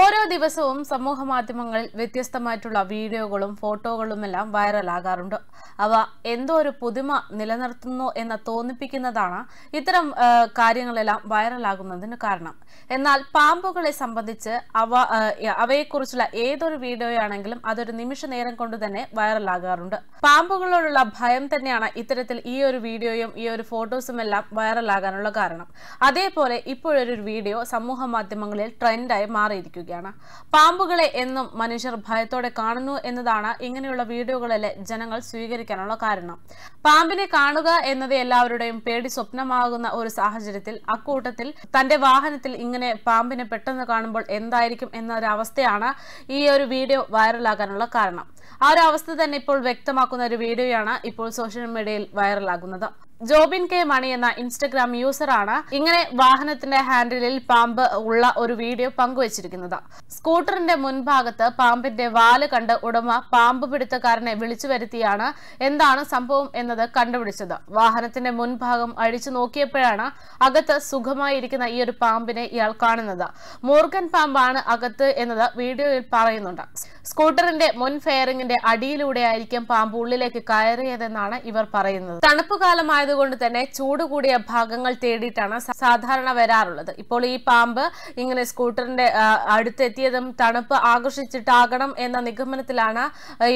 ഓരോ ദിവസവും സമൂഹ മാധ്യമങ്ങളിൽ വ്യത്യസ്തമായിട്ടുള്ള വീഡിയോകളും എല്ലാം വൈറലാകാറുണ്ട് അവ എന്തോ ഒരു പുതുമ നിലനിർത്തുന്നു എന്ന് തോന്നിപ്പിക്കുന്നതാണ് ഇത്തരം കാര്യങ്ങളെല്ലാം വൈറലാകുന്നതിന് കാരണം എന്നാൽ പാമ്പുകളെ സംബന്ധിച്ച് അവ അവയെക്കുറിച്ചുള്ള ഏതൊരു വീഡിയോയാണെങ്കിലും അതൊരു നിമിഷ നേരം കൊണ്ട് തന്നെ വൈറലാകാറുണ്ട് പാമ്പുകളോടുള്ള ഭയം തന്നെയാണ് ഇത്തരത്തിൽ ഈ ഒരു വീഡിയോയും ഈ ഒരു ഫോട്ടോസും എല്ലാം വൈറലാകാനുള്ള കാരണം അതേപോലെ ഇപ്പോഴൊരു വീഡിയോ സമൂഹ മാധ്യമങ്ങളിൽ ട്രെൻഡായി മാറിയിരിക്കുന്നു വരികയാണ് പാമ്പുകളെ എന്നും മനുഷ്യർ ഭയത്തോടെ കാണുന്നു എന്നതാണ് ഇങ്ങനെയുള്ള വീഡിയോകളിലെ ജനങ്ങൾ സ്വീകരിക്കാനുള്ള കാരണം പാമ്പിനെ കാണുക എന്നത് എല്ലാവരുടെയും പേടി സ്വപ്നമാകുന്ന ഒരു സാഹചര്യത്തിൽ അക്കൂട്ടത്തിൽ തന്റെ വാഹനത്തിൽ ഇങ്ങനെ പാമ്പിനെ പെട്ടെന്ന് കാണുമ്പോൾ എന്തായിരിക്കും എന്ന ഒരു അവസ്ഥയാണ് ഈ ഒരു വീഡിയോ വൈറലാകാനുള്ള കാരണം ആ ഒരു അവസ്ഥ തന്നെ ഇപ്പോൾ വ്യക്തമാക്കുന്ന ഒരു വീഡിയോയാണ് ഇപ്പോൾ സോഷ്യൽ മീഡിയയിൽ വൈറലാകുന്നത് ജോബിൻ കെ മണി എന്ന ഇൻസ്റ്റഗ്രാം യൂസറാണ് ഇങ്ങനെ വാഹനത്തിന്റെ ഹാൻഡിലിൽ പാമ്പ് ഉള്ള ഒരു വീഡിയോ പങ്കുവച്ചിരിക്കുന്നത് സ്കൂട്ടറിന്റെ മുൻഭാഗത്ത് പാമ്പിന്റെ വാല് കണ്ട് ഉടമ പാമ്പ് പിടുത്തക്കാരനെ വിളിച്ചു വരുത്തിയാണ് എന്താണ് സംഭവം എന്നത് കണ്ടുപിടിച്ചത് വാഹനത്തിന്റെ മുൻഭാഗം അഴിച്ചു നോക്കിയപ്പോഴാണ് അകത്ത് സുഖമായിരിക്കുന്ന ഈ ഒരു പാമ്പിനെ ഇയാൾ കാണുന്നത് മൂർഖൻ പാമ്പാണ് അകത്ത് എന്നത് വീഡിയോയിൽ പറയുന്നുണ്ട് സ്കൂട്ടറിന്റെ മുൻ ഫെയറിംഗിന്റെ അടിയിലൂടെയായിരിക്കും പാമ്പ് ഉള്ളിലേക്ക് കയറിയതെന്നാണ് ഇവർ പറയുന്നത് തണുപ്പ് കാലമായത് ആയതുകൊണ്ട് തന്നെ ചൂട് കൂടിയ ഭാഗങ്ങൾ തേടിയിട്ടാണ് സാധാരണ വരാറുള്ളത് ഇപ്പോൾ ഈ പാമ്പ് ഇങ്ങനെ സ്കൂട്ടറിന്റെ അടുത്തെത്തിയതും തണുപ്പ് ആകർഷിച്ചിട്ടാകണം എന്ന നിഗമനത്തിലാണ്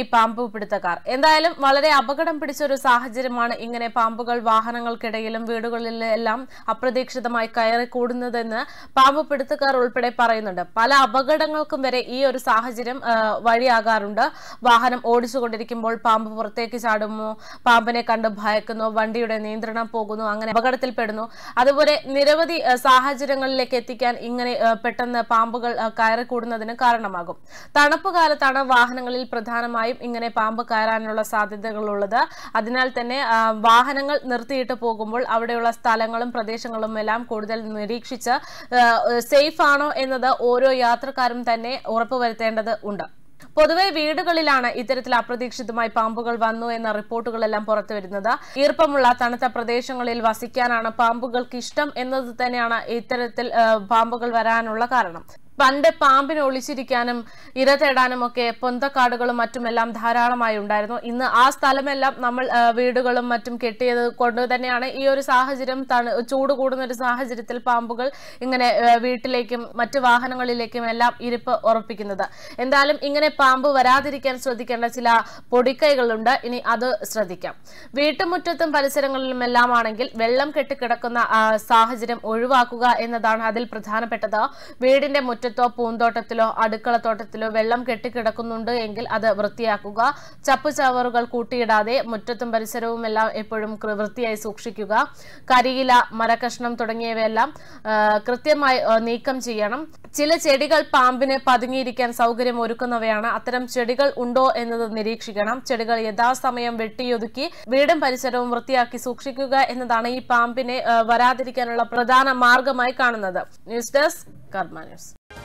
ഈ പാമ്പ് പിടുത്തക്കാർ എന്തായാലും വളരെ അപകടം പിടിച്ച ഒരു സാഹചര്യമാണ് ഇങ്ങനെ പാമ്പുകൾ വാഹനങ്ങൾക്കിടയിലും വീടുകളിലെല്ലാം അപ്രതീക്ഷിതമായി കയറി കൂടുന്നതെന്ന് പാമ്പ് പിടുത്തക്കാർ ഉൾപ്പെടെ പറയുന്നുണ്ട് പല അപകടങ്ങൾക്കും വരെ ഈ ഒരു സാഹചര്യം വഴിയാകാറുണ്ട് വാഹനം ഓടിച്ചുകൊണ്ടിരിക്കുമ്പോൾ പാമ്പ് പുറത്തേക്ക് ചാടുമോ പാമ്പിനെ കണ്ട് ഭയക്കുന്നു വണ്ടിയുടെ നിയന്ത്രണം പോകുന്നു അങ്ങനെ അപകടത്തിൽപ്പെടുന്നു അതുപോലെ നിരവധി സാഹചര്യങ്ങളിലേക്ക് എത്തിക്കാൻ ഇങ്ങനെ പെട്ടെന്ന് പാമ്പുകൾ കയറിക്കൂടുന്നതിന് കാരണമാകും തണുപ്പ് കാലത്താണ് വാഹനങ്ങളിൽ പ്രധാനമായും ഇങ്ങനെ പാമ്പ് കയറാനുള്ള സാധ്യതകളുള്ളത് അതിനാൽ തന്നെ വാഹനങ്ങൾ നിർത്തിയിട്ട് പോകുമ്പോൾ അവിടെയുള്ള സ്ഥലങ്ങളും പ്രദേശങ്ങളും എല്ലാം കൂടുതൽ നിരീക്ഷിച്ച് സേഫ് ആണോ എന്നത് ഓരോ യാത്രക്കാരും തന്നെ ഉറപ്പുവരുത്തേണ്ടത് ഉണ്ട് പൊതുവെ വീടുകളിലാണ് ഇത്തരത്തിൽ അപ്രതീക്ഷിതമായി പാമ്പുകൾ വന്നു എന്ന റിപ്പോർട്ടുകളെല്ലാം വരുന്നത് ഈർപ്പമുള്ള തണുത്ത പ്രദേശങ്ങളിൽ വസിക്കാനാണ് പാമ്പുകൾക്ക് ഇഷ്ടം എന്നത് തന്നെയാണ് ഇത്തരത്തിൽ പാമ്പുകൾ വരാനുള്ള കാരണം പണ്ട് പാമ്പിനെ ഒളിച്ചിരിക്കാനും ഇര തേടാനും ഒക്കെ പൊന്തക്കാടുകളും മറ്റുമെല്ലാം ധാരാളമായി ഉണ്ടായിരുന്നു ഇന്ന് ആ സ്ഥലമെല്ലാം നമ്മൾ വീടുകളും മറ്റും കെട്ടിയത് കൊണ്ട് തന്നെയാണ് ഈ ഒരു സാഹചര്യം തണു ചൂട് കൂടുന്ന ഒരു സാഹചര്യത്തിൽ പാമ്പുകൾ ഇങ്ങനെ വീട്ടിലേക്കും മറ്റു വാഹനങ്ങളിലേക്കും എല്ലാം ഇരിപ്പ് ഉറപ്പിക്കുന്നത് എന്തായാലും ഇങ്ങനെ പാമ്പ് വരാതിരിക്കാൻ ശ്രദ്ധിക്കേണ്ട ചില പൊടിക്കൈകളുണ്ട് ഇനി അത് ശ്രദ്ധിക്കാം വീട്ടുമുറ്റത്തും പരിസരങ്ങളിലും എല്ലാം ആണെങ്കിൽ വെള്ളം കെട്ടിക്കിടക്കുന്ന സാഹചര്യം ഒഴിവാക്കുക എന്നതാണ് അതിൽ പ്രധാനപ്പെട്ടത് വീടിന്റെ മുറ്റം മുറ്റത്തോ പൂന്തോട്ടത്തിലോ അടുക്കളത്തോട്ടത്തിലോ വെള്ളം കെട്ടിക്കിടക്കുന്നുണ്ട് എങ്കിൽ അത് വൃത്തിയാക്കുക ചപ്പ് ചവറുകൾ കൂട്ടിയിടാതെ മുറ്റത്തും പരിസരവുമെല്ലാം എപ്പോഴും വൃത്തിയായി സൂക്ഷിക്കുക കരിയില മരകഷ്ണം തുടങ്ങിയവയെല്ലാം കൃത്യമായി നീക്കം ചെയ്യണം ചില ചെടികൾ പാമ്പിന് പതുങ്ങിയിരിക്കാൻ സൗകര്യം ഒരുക്കുന്നവയാണ് അത്തരം ചെടികൾ ഉണ്ടോ എന്നത് നിരീക്ഷിക്കണം ചെടികൾ യഥാസമയം വെട്ടിയൊതുക്കി വീടും പരിസരവും വൃത്തിയാക്കി സൂക്ഷിക്കുക എന്നതാണ് ഈ പാമ്പിനെ വരാതിരിക്കാനുള്ള പ്രധാന മാർഗമായി കാണുന്നത് ന്യൂസ് ഡെസ്ക് കർമ്മ ന്യൂസ്